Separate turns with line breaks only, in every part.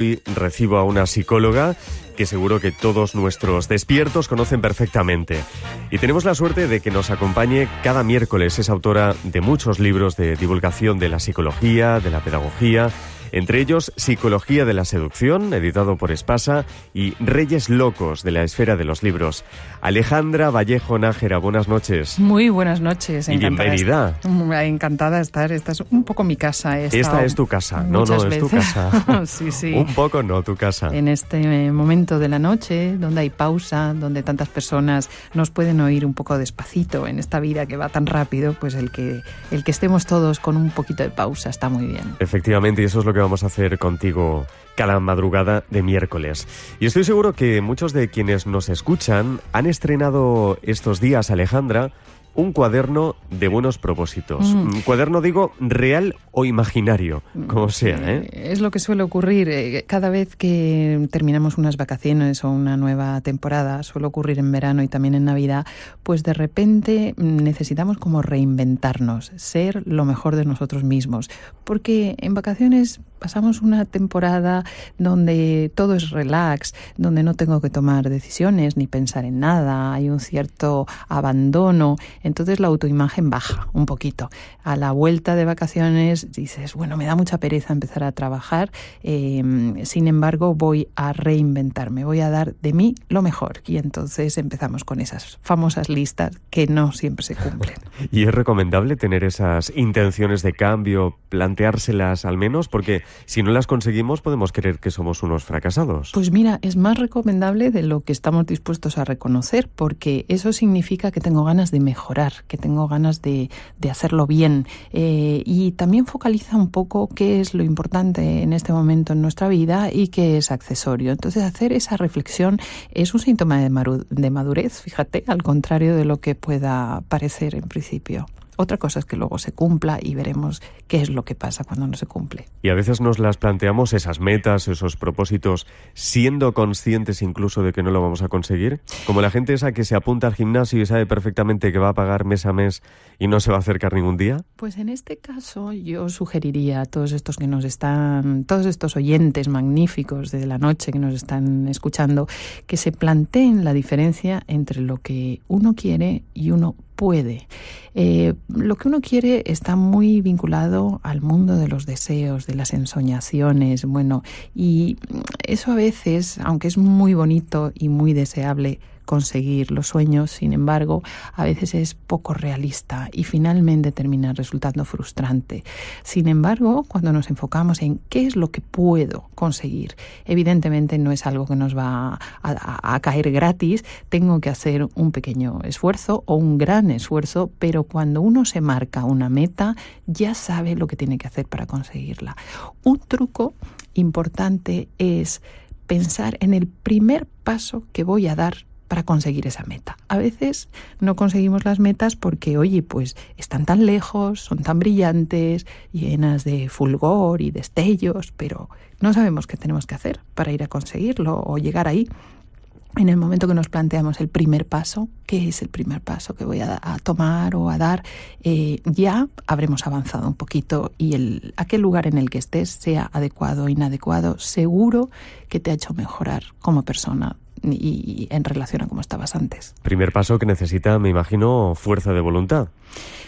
Hoy recibo a una psicóloga que seguro que todos nuestros despiertos conocen perfectamente. Y tenemos la suerte de que nos acompañe cada miércoles. Es autora de muchos libros de divulgación de la psicología, de la pedagogía, entre ellos, Psicología de la Seducción, editado por Espasa, y Reyes Locos, de la Esfera de los Libros. Alejandra Vallejo Nájera, buenas noches.
Muy buenas noches. Y bienvenida. encantada de estar. Esta es un poco mi casa. Esta, es tu casa. No, no, es tu casa. sí, sí. Un
poco no, tu casa.
En este eh, momento de la noche, donde hay pausa, donde tantas personas nos pueden oír un poco despacito en esta vida que va tan rápido, pues el que, el que estemos todos con un poquito de pausa está muy bien.
Efectivamente, y eso es lo que vamos a hacer contigo cada madrugada de miércoles. Y estoy seguro que muchos de quienes nos escuchan han estrenado estos días, Alejandra, un cuaderno de buenos propósitos. Mm. Un cuaderno, digo, real o imaginario, como mm, sea. ¿eh?
Es lo que suele ocurrir. Eh, cada vez que terminamos unas vacaciones o una nueva temporada, suele ocurrir en verano y también en Navidad, pues de repente necesitamos como reinventarnos, ser lo mejor de nosotros mismos. Porque en vacaciones pasamos una temporada donde todo es relax, donde no tengo que tomar decisiones ni pensar en nada, hay un cierto abandono, entonces la autoimagen baja un poquito. A la vuelta de vacaciones dices, bueno, me da mucha pereza empezar a trabajar, em, sin embargo voy a reinventarme, voy a dar de mí lo mejor. Y entonces empezamos con esas famosas listas que no siempre se cumplen.
¿Y es recomendable tener esas intenciones de cambio, planteárselas al menos? Porque si no las conseguimos, podemos creer que somos unos fracasados.
Pues mira, es más recomendable de lo que estamos dispuestos a reconocer, porque eso significa que tengo ganas de mejorar, que tengo ganas de, hacerlo bien. Eh, y también focaliza un poco qué es lo importante en este momento en nuestra vida y qué es accesorio. Entonces, hacer esa reflexión es un síntoma de madurez, fíjate, al contrario de lo que pueda parecer en principio. Otra cosa es que luego se cumpla y veremos qué es lo que pasa cuando no se cumple.
Y a veces nos las planteamos esas metas, esos propósitos, siendo conscientes incluso de que no lo vamos a conseguir. Como la gente esa que se apunta al gimnasio y sabe perfectamente que va a pagar mes a mes y no se va a acercar ningún día.
Pues en este caso yo sugeriría a todos estos que nos están, todos estos oyentes magníficos de la noche que nos están escuchando, que se planteen la diferencia entre lo que uno quiere y uno puede. Eh, lo que uno quiere está muy vinculado al mundo de los deseos, de las ensoñaciones, bueno, y eso a veces, aunque es muy bonito y muy deseable, conseguir los sueños, sin embargo, a veces es poco realista y finalmente termina resultando frustrante. Sin embargo, cuando nos enfocamos en qué es lo que puedo conseguir, evidentemente no es algo que nos va a, caer gratis, tengo que hacer un pequeño esfuerzo o un gran esfuerzo, pero cuando uno se marca una meta, ya sabe lo que tiene que hacer para conseguirla. Un truco importante es pensar en el primer paso que voy a dar para conseguir esa meta. A veces no conseguimos las metas porque, oye, pues están tan lejos, son tan brillantes, llenas de fulgor y destellos, pero no sabemos qué tenemos que hacer para ir a conseguirlo o llegar ahí. En el momento que nos planteamos el primer paso, ¿qué es el primer paso que voy a, tomar o a dar? Eh, ya habremos avanzado un poquito y el, aquel lugar en el que estés, sea adecuado o inadecuado, seguro que te ha hecho mejorar como persona, y, en relación a cómo estabas antes.
Primer paso que necesita, me imagino, fuerza de voluntad.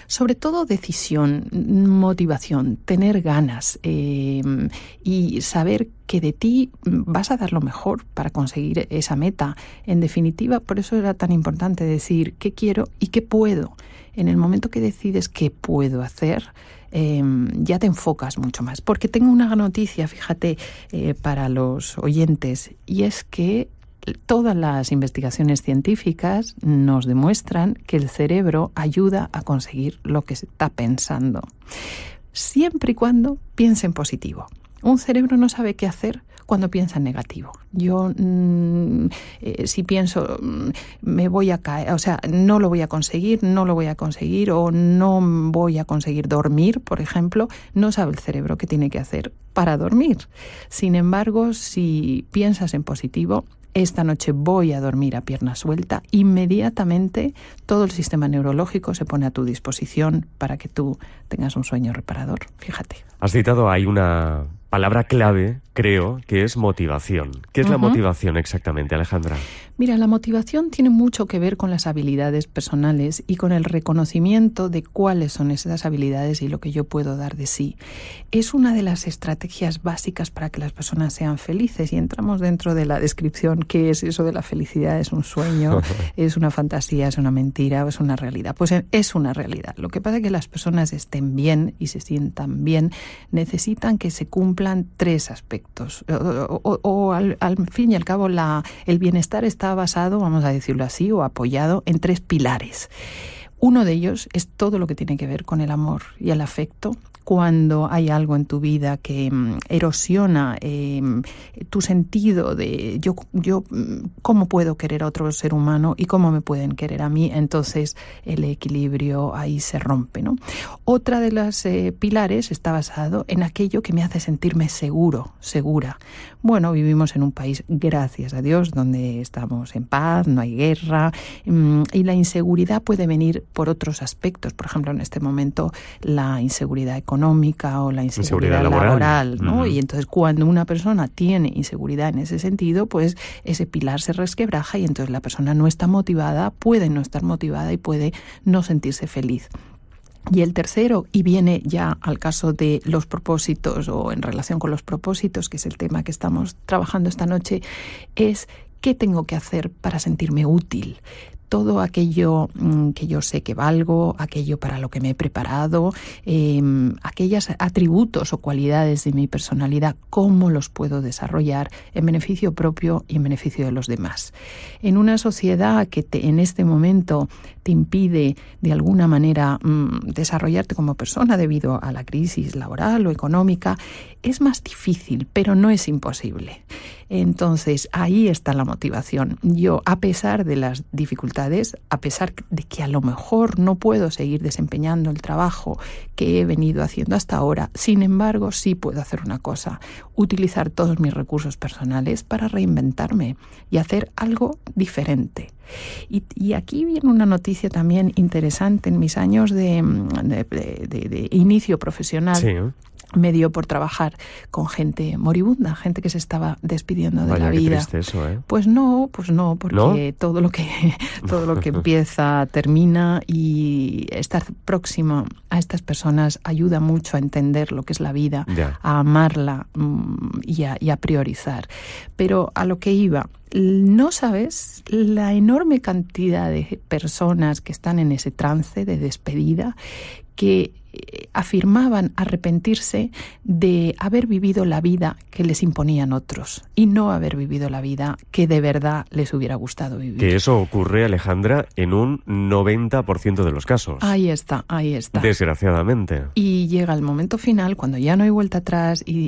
Sobre todo decisión, motivación, tener ganas em, y saber que de ti vas a dar lo mejor para conseguir esa meta. En definitiva, por eso era tan importante decir qué quiero y qué puedo. En el momento que decides qué puedo hacer, em, ya te enfocas mucho más. Porque tengo una noticia, fíjate, eh, para los oyentes, y es que Todas las investigaciones científicas nos demuestran que el cerebro ayuda a conseguir lo que se está pensando, siempre y cuando piense en positivo. Un cerebro no sabe qué hacer cuando piensa en negativo. Yo, mm, eh, si pienso, mm, me voy a caer, o sea, no lo voy a conseguir, no lo voy a conseguir, o no voy a conseguir dormir, por ejemplo, no sabe el cerebro qué tiene que hacer para dormir. Sin embargo, si piensas en positivo, esta noche voy a dormir a pierna suelta, inmediatamente todo el sistema neurológico se pone a tu disposición para que tú tengas un sueño reparador. Fíjate.
Has citado, hay una palabra clave, creo, que es motivación. ¿Qué es la motivación exactamente, Alejandra?
Mira, la motivación tiene mucho que ver con las habilidades personales y con el reconocimiento de cuáles son esas habilidades y lo que yo puedo dar de sí. Es una de las estrategias básicas para que las personas sean felices y entramos dentro de la descripción qué es eso de la felicidad, es un sueño, es una fantasía, es una mentira o es una realidad. Pues eh, es una realidad. Lo que pasa es que las personas estén bien y se sientan bien, necesitan que se cumplan tres aspectos. O, al, fin y al cabo, la, el bienestar está basado, vamos a decirlo así, o apoyado en tres pilares. Uno de ellos es todo lo que tiene que ver con el amor y el afecto. Cuando hay algo en tu vida que mm, erosiona em, tu sentido de yo, yo, mm, cómo puedo querer a otro ser humano y cómo me pueden querer a mí, entonces el equilibrio ahí se rompe. ¿no? Otra de las eh, pilares está basado en aquello que me hace sentirme seguro, segura. Bueno, vivimos en un país, gracias a Dios, donde estamos en paz, no hay guerra mm, y la inseguridad puede venir por otros aspectos, por ejemplo, en este momento la inseguridad económica o la inseguridad, laboral, Y entonces cuando una persona tiene inseguridad en ese sentido, pues ese pilar se resquebraja y entonces la persona no está motivada, puede no estar motivada y puede no sentirse feliz. Y el tercero, y viene ya al caso de los propósitos o en relación con los propósitos, que es el tema que estamos trabajando esta noche, es ¿qué tengo que hacer para sentirme útil? todo aquello mm, que yo sé que valgo, aquello para lo que me he preparado, em, aquellos atributos o cualidades de mi personalidad, cómo los puedo desarrollar en beneficio propio y en beneficio de los demás. En una sociedad que en este momento te impide de alguna manera mm, desarrollarte como persona debido a la crisis laboral o económica, es más difícil, pero no es imposible. Entonces ahí está la motivación. Yo, a pesar de las dificultades, a pesar de que a lo mejor no puedo seguir desempeñando el trabajo que he venido haciendo hasta ahora, sin embargo sí puedo hacer una cosa, utilizar todos mis recursos personales para reinventarme y hacer algo diferente. Y, aquí viene una noticia también interesante en mis años de, mm, inicio profesional. Sí, me dio por trabajar con gente moribunda, gente que se estaba despidiendo de la vida. ¿eh? Pues no, pues no, porque todo lo que todo lo que empieza termina y estar próximo a estas personas ayuda mucho a entender lo que es la vida, a amarla mm, y a, y a priorizar. Pero a lo que iba, no sabes la enorme cantidad de personas que están en ese trance de despedida que afirmaban arrepentirse de haber vivido la vida que les imponían otros y no haber vivido la vida que de verdad les hubiera gustado vivir. Que
eso ocurre, Alejandra, en un 90% de los casos.
Ahí está, ahí está.
Desgraciadamente.
Y llega el momento final cuando ya no hay vuelta atrás y,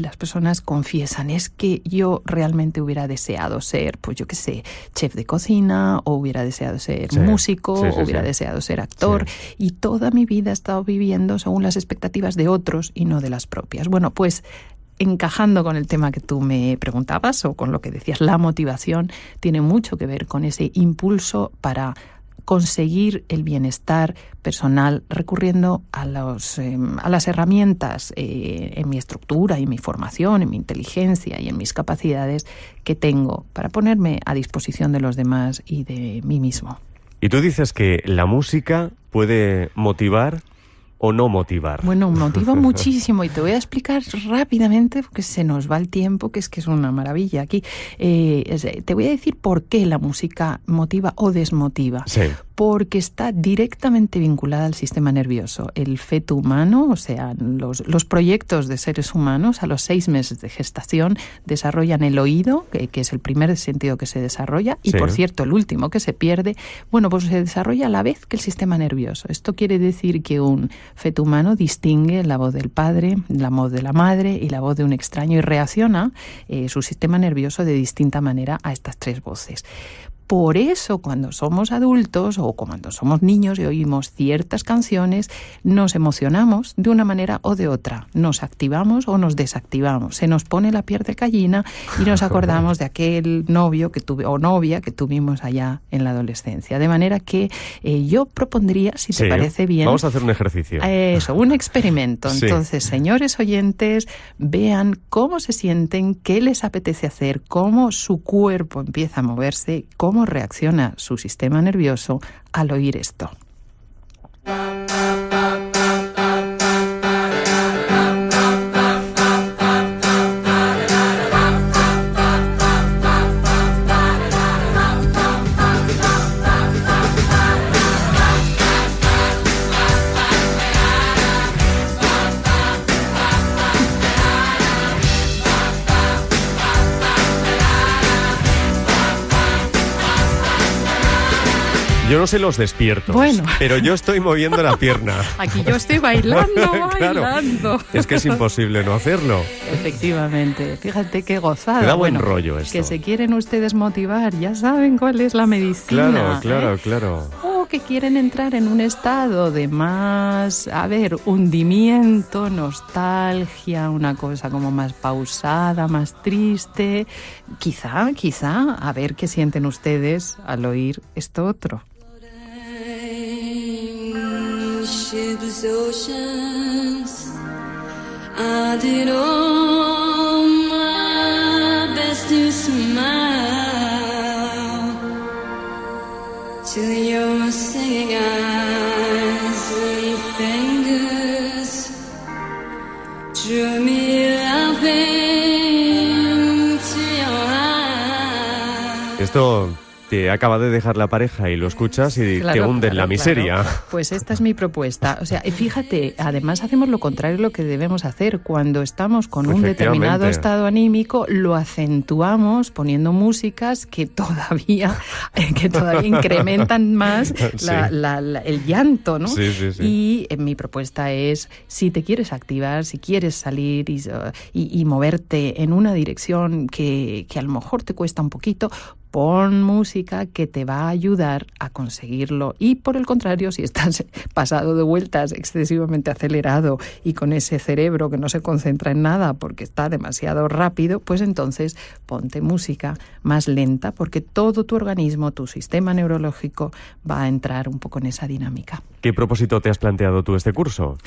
las personas confiesan, es que yo realmente hubiera deseado ser, pues yo qué sé, chef de cocina o hubiera deseado ser músico hubiera deseado ser actor y toda mi vida he estado viviendo viviendo según las expectativas de otros y no de las propias. Bueno, pues encajando con el tema que tú me preguntabas o con lo que decías, la motivación tiene mucho que ver con ese impulso para conseguir el bienestar personal recurriendo a, los, em, a las herramientas eh, en mi estructura y mi formación, en mi inteligencia y en mis capacidades que tengo para ponerme a disposición de los demás y de mí mismo.
Y tú dices que la música puede motivar o no motivar?
Bueno, motiva muchísimo y te voy a explicar rápidamente porque se nos va el tiempo, que es que es una maravilla aquí. Eh, te voy a decir por qué la música motiva o desmotiva. Sí porque está directamente vinculada al sistema nervioso. El feto humano, o sea, los, proyectos de seres humanos a los seis meses de gestación desarrollan el oído, que, es el primer sentido que se desarrolla, y por cierto, el último que se pierde, bueno, pues se desarrolla a la vez que el sistema nervioso. Esto quiere decir que un feto humano distingue la voz del padre, la voz de la madre y la voz de un extraño y reacciona eh, su sistema nervioso de distinta manera a estas tres voces. Por eso cuando somos adultos o cuando somos niños y oímos ciertas canciones, nos emocionamos de una manera o de otra, nos activamos o nos desactivamos, se nos pone la piel de gallina y nos acordamos de aquel novio que tuve o novia que tuvimos allá en la adolescencia. De manera que eh, yo propondría, si te parece bien, vamos a hacer un ejercicio. Eh, eso, un experimento. Entonces, señores oyentes, vean cómo se sienten, qué les apetece hacer, cómo su cuerpo empieza a moverse, cómo cómo reacciona su sistema nervioso al oír esto.
Yo no sé los despierto, pero yo estoy moviendo la pierna.
Aquí yo estoy bailando, bailando. es que es
imposible no hacerlo.
Efectivamente. Fíjate qué gozada. da buen rollo esto. Que se quieren ustedes motivar, ya saben cuál es la medicina. Claro, ¿eh? claro, claro. O que quieren entrar en un estado de más, a ver, hundimiento, nostalgia, una cosa como más pausada, más triste. Quizá, quizá, a ver qué sienten ustedes al oír esto otro.
endless oceans.
I did all my best to smile till your singing eyes and fingers drew me laughing to your eyes.
Esto te acaba de dejar la pareja y lo escuchas y te hunde en la miseria.
Pues esta es mi propuesta. O sea, fíjate, además hacemos lo contrario de lo que debemos hacer. Cuando estamos con un determinado estado anímico, lo acentuamos poniendo músicas que todavía, incrementan más el llanto, ¿no? y eh, mi propuesta es, si te quieres activar, si quieres salir y, moverte en una dirección que a lo mejor te cuesta un poquito, pon música que te va a ayudar a conseguirlo. Y por el contrario, si estás pasado de vueltas, excesivamente acelerado y con ese cerebro que no se concentra en nada porque está demasiado rápido, pues entonces ponte música más lenta porque todo tu organismo, tu sistema neurológico va a entrar un poco en esa dinámica.
¿Qué propósito te has planteado tú este curso?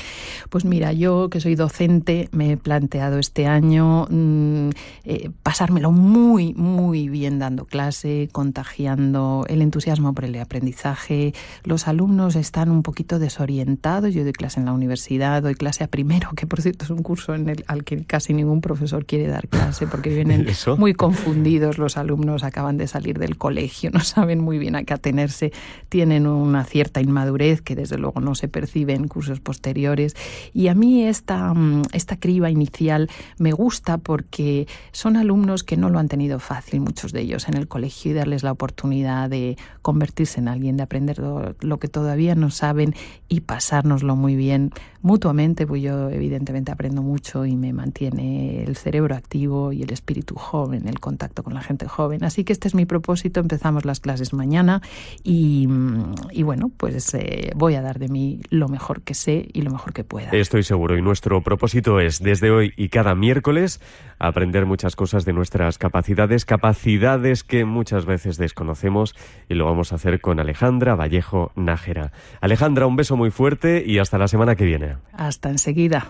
Pues mira, yo que soy docente me he planteado este año mm, eh, pasármelo muy, muy bien dando clases contagiando el entusiasmo por el aprendizaje. Los alumnos están un poquito desorientados. Yo doy clase en la universidad, doy clase a primero, que por cierto es un curso en el, al que casi ningún profesor quiere dar clase porque vienen muy confundidos los alumnos, acaban de salir del colegio, no saben muy bien a qué atenerse, tienen una cierta inmadurez que desde luego no se percibe en cursos posteriores. Y a mí esta, esta criba inicial me gusta porque son alumnos que no lo han tenido fácil, muchos de ellos en el colegio y darles la oportunidad de convertirse en alguien, de aprender lo que todavía no saben y pasárnoslo muy bien mutuamente, pues yo evidentemente aprendo mucho y me mantiene el cerebro activo y el espíritu joven, el contacto con la gente joven. Así que este es mi propósito, empezamos las clases mañana y, bueno, pues eh, voy a dar de mí lo mejor que sé y lo mejor que pueda.
Estoy seguro y nuestro propósito es desde hoy y cada miércoles aprender muchas cosas de nuestras capacidades, capacidades que muchas veces desconocemos y lo vamos a hacer con Alejandra Vallejo Nájera. Alejandra, un beso muy fuerte y hasta la semana que viene.
Hasta enseguida.